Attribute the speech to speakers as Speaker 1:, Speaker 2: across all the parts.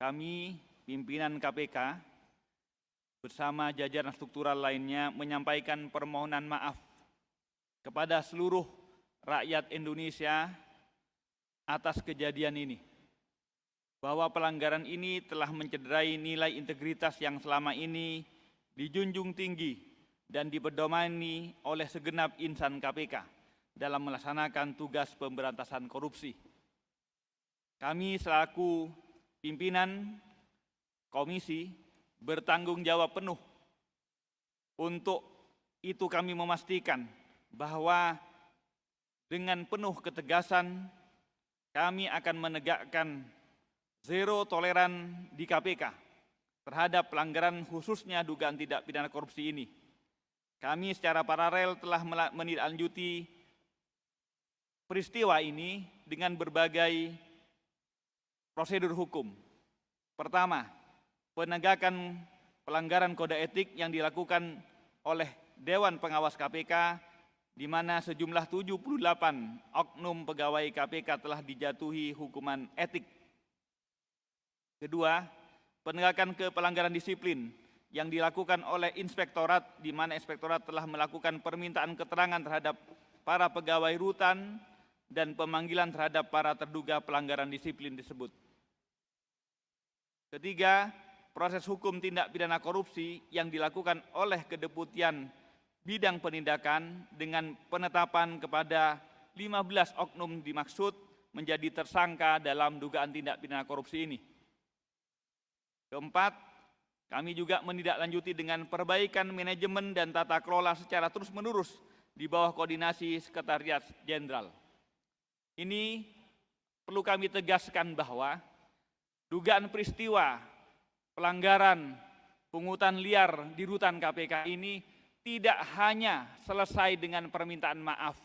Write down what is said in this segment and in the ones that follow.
Speaker 1: Kami, pimpinan KPK, bersama jajaran struktural lainnya menyampaikan permohonan maaf kepada seluruh rakyat Indonesia atas kejadian ini. Bahwa pelanggaran ini telah mencederai nilai integritas yang selama ini dijunjung tinggi dan dipedomani oleh segenap insan KPK dalam melaksanakan tugas pemberantasan korupsi. Kami selaku pimpinan komisi bertanggung jawab penuh untuk itu kami memastikan bahwa dengan penuh ketegasan kami akan menegakkan zero toleran di KPK terhadap pelanggaran khususnya dugaan tidak pidana korupsi ini. Kami secara paralel telah menindaklanjuti peristiwa ini dengan berbagai prosedur hukum. Pertama, penegakan pelanggaran kode etik yang dilakukan oleh Dewan Pengawas KPK di mana sejumlah 78 oknum pegawai KPK telah dijatuhi hukuman etik. Kedua, penegakan kepelanggaran disiplin yang dilakukan oleh inspektorat di mana inspektorat telah melakukan permintaan keterangan terhadap para pegawai rutan dan pemanggilan terhadap para terduga pelanggaran disiplin tersebut. Ketiga, proses hukum tindak pidana korupsi yang dilakukan oleh kedeputian bidang penindakan dengan penetapan kepada 15 oknum dimaksud menjadi tersangka dalam dugaan tindak pidana korupsi ini. Keempat, kami juga menindaklanjuti dengan perbaikan manajemen dan tata kelola secara terus-menerus di bawah koordinasi Sekretariat Jenderal. Ini perlu kami tegaskan bahwa dugaan peristiwa pelanggaran pungutan liar di rutan KPK ini tidak hanya selesai dengan permintaan maaf.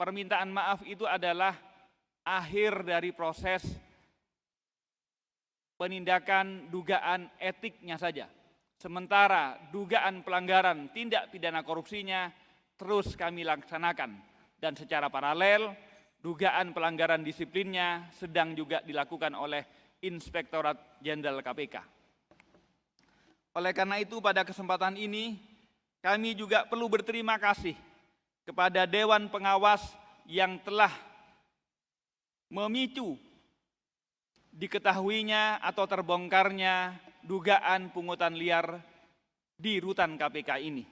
Speaker 1: Permintaan maaf itu adalah akhir dari proses penindakan dugaan etiknya saja. Sementara dugaan pelanggaran tindak pidana korupsinya terus kami laksanakan dan secara paralel dugaan pelanggaran disiplinnya sedang juga dilakukan oleh Inspektorat Jenderal KPK. Oleh karena itu pada kesempatan ini kami juga perlu berterima kasih kepada Dewan Pengawas yang telah memicu diketahuinya atau terbongkarnya dugaan pungutan liar di rutan KPK ini.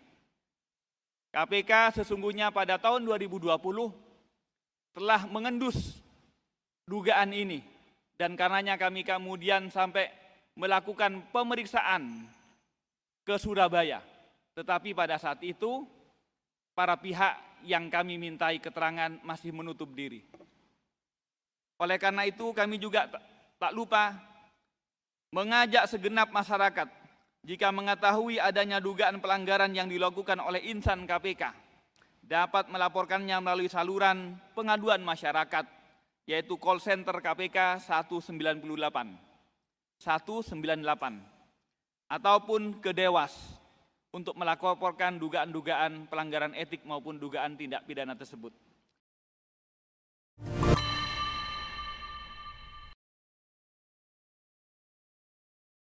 Speaker 1: KPK sesungguhnya pada tahun 2020 telah mengendus dugaan ini dan karenanya kami kemudian sampai melakukan pemeriksaan ke Surabaya. Tetapi pada saat itu para pihak yang kami mintai keterangan masih menutup diri. Oleh karena itu kami juga tak lupa mengajak segenap masyarakat jika mengetahui adanya dugaan pelanggaran yang dilakukan oleh insan KPK dapat melaporkannya melalui saluran pengaduan masyarakat, yaitu call center KPK 198, 198, ataupun ke Dewas untuk melaporkan dugaan-dugaan pelanggaran etik maupun dugaan tindak pidana tersebut.